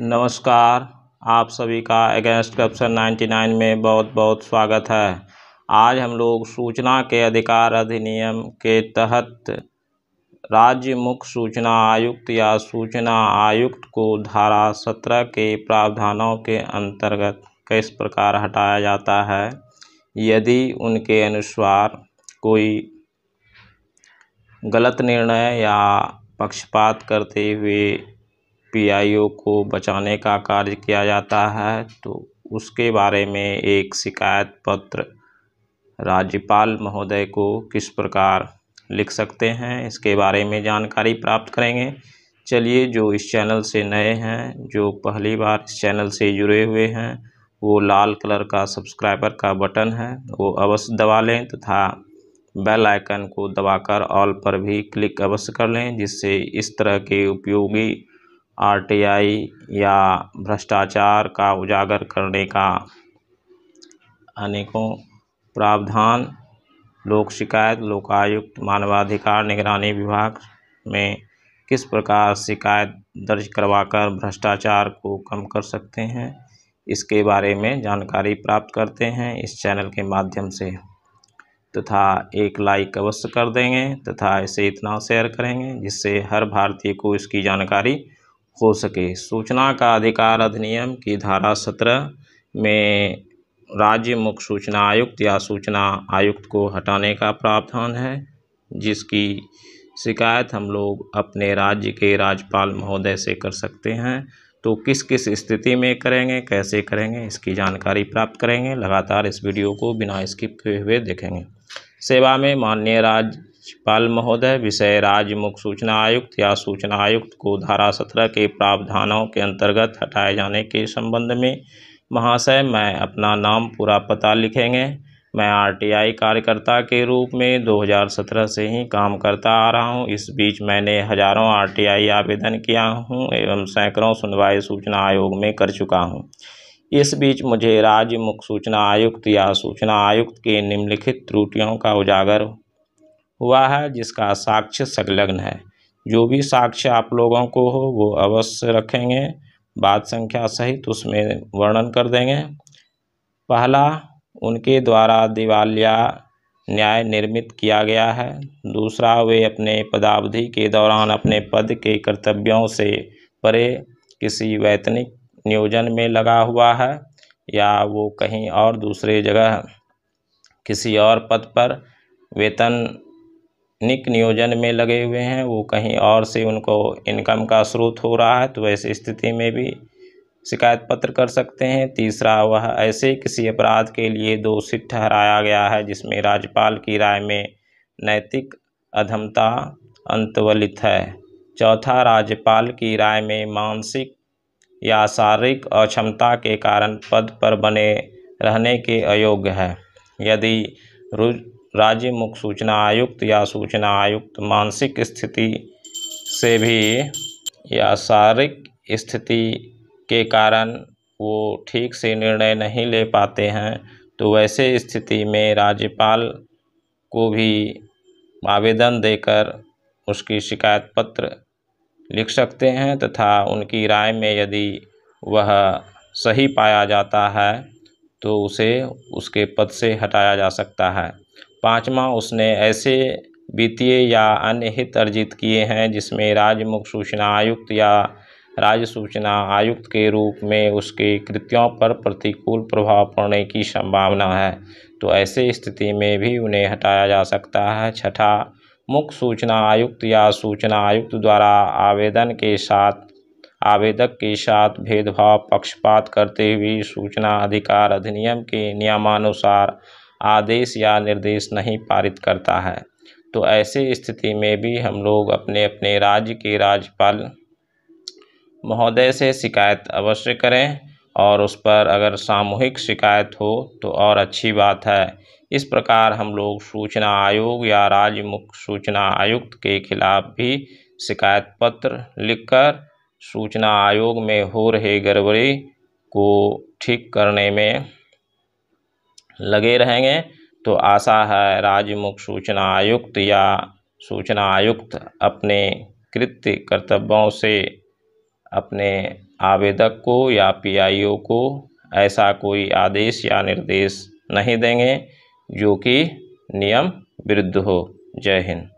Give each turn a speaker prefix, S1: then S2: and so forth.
S1: नमस्कार आप सभी का अगेंस्ट करप्शन 99 में बहुत बहुत स्वागत है आज हम लोग सूचना के अधिकार अधिनियम के तहत राज्य मुख्य सूचना आयुक्त या सूचना आयुक्त को धारा 17 के प्रावधानों के अंतर्गत किस प्रकार हटाया जाता है यदि उनके अनुसार कोई गलत निर्णय या पक्षपात करते हुए पी आई ओ को बचाने का कार्य किया जाता है तो उसके बारे में एक शिकायत पत्र राज्यपाल महोदय को किस प्रकार लिख सकते हैं इसके बारे में जानकारी प्राप्त करेंगे चलिए जो इस चैनल से नए हैं जो पहली बार इस चैनल से जुड़े हुए हैं वो लाल कलर का सब्सक्राइबर का बटन है वो अवश्य दबा लें तथा बेल आइकन को दबाकर ऑल पर भी क्लिक अवश्य कर लें जिससे इस तरह के उपयोगी आरटीआई या भ्रष्टाचार का उजागर करने का अनेकों प्रावधान लोक शिकायत लोकायुक्त मानवाधिकार निगरानी विभाग में किस प्रकार शिकायत दर्ज करवाकर भ्रष्टाचार को कम कर सकते हैं इसके बारे में जानकारी प्राप्त करते हैं इस चैनल के माध्यम से तथा एक लाइक अवश्य कर देंगे तथा इसे इतना शेयर करेंगे जिससे हर भारतीय को इसकी जानकारी हो सके सूचना का अधिकार अधिनियम की धारा सत्रह में राज्य मुख्य सूचना आयुक्त या सूचना आयुक्त को हटाने का प्रावधान है जिसकी शिकायत हम लोग अपने राज्य के राज्यपाल महोदय से कर सकते हैं तो किस किस स्थिति में करेंगे कैसे करेंगे इसकी जानकारी प्राप्त करेंगे लगातार इस वीडियो को बिना स्किप किए हुए देखेंगे सेवा में माननीय राज्य राज्यपाल महोदय विषय राज्य मुख्य सूचना आयुक्त या सूचना आयुक्त को धारा सत्रह के प्रावधानों के अंतर्गत हटाए जाने के संबंध में महाशय मैं अपना नाम पूरा पता लिखेंगे मैं आरटीआई कार्यकर्ता के रूप में 2017 से ही काम करता आ रहा हूं इस बीच मैंने हजारों आरटीआई आवेदन किया हूं एवं सैकड़ों सुनवाई सूचना आयोग में कर चुका हूं इस बीच मुझे राज्य मुख्य सूचना आयुक्त या सूचना आयुक्त के निम्नलिखित त्रुटियों का उजागर हुआ है जिसका साक्ष्य संलग्न है जो भी साक्ष्य आप लोगों को हो वो अवश्य रखेंगे बात संख्या सहित उसमें वर्णन कर देंगे पहला उनके द्वारा दिवालिया न्याय निर्मित किया गया है दूसरा वे अपने पदावधि के दौरान अपने पद के कर्तव्यों से परे किसी वैतनिक नियोजन में लगा हुआ है या वो कहीं और दूसरे जगह किसी और पद पर वेतन निक नियोजन में लगे हुए हैं वो कहीं और से उनको इनकम का स्रोत हो रहा है तो ऐसी स्थिति में भी शिकायत पत्र कर सकते हैं तीसरा वह ऐसे किसी अपराध के लिए दोषी ठहराया गया है जिसमें राज्यपाल की राय में नैतिक अधमता अंतवलित है चौथा राज्यपाल की राय में मानसिक या शारीरिक अक्षमता के कारण पद पर बने रहने के अयोग्य है यदि राज्य मुख्य सूचना आयुक्त या सूचना आयुक्त मानसिक स्थिति से भी या शारीरिक स्थिति के कारण वो ठीक से निर्णय नहीं ले पाते हैं तो वैसे स्थिति में राज्यपाल को भी आवेदन देकर उसकी शिकायत पत्र लिख सकते हैं तथा उनकी राय में यदि वह सही पाया जाता है तो उसे उसके पद से हटाया जा सकता है पाँचवा उसने ऐसे वित्तीय या अन्य हित अर्जित किए हैं जिसमें राज्य मुख्य सूचना आयुक्त या राज्य सूचना आयुक्त के रूप में उसके कृत्यों पर प्रतिकूल प्रभाव पड़ने की संभावना है तो ऐसे स्थिति में भी उन्हें हटाया जा सकता है छठा मुख्य सूचना आयुक्त या सूचना आयुक्त द्वारा आवेदन के साथ आवेदक के साथ भेदभाव पक्षपात करते हुए सूचना अधिकार अधिनियम के नियमानुसार आदेश या निर्देश नहीं पारित करता है तो ऐसे स्थिति में भी हम लोग अपने अपने राज्य के राज्यपाल महोदय से शिकायत अवश्य करें और उस पर अगर सामूहिक शिकायत हो तो और अच्छी बात है इस प्रकार हम लोग सूचना आयोग या राज्य मुख्य सूचना आयुक्त के खिलाफ भी शिकायत पत्र लिखकर सूचना आयोग में हो रहे गड़बड़ी को ठीक करने में लगे रहेंगे तो आशा है मुख्य सूचना आयुक्त या सूचना आयुक्त अपने कृत्य कर्तव्यों से अपने आवेदक को या पीआईओ को ऐसा कोई आदेश या निर्देश नहीं देंगे जो कि नियम विरुद्ध हो जय हिंद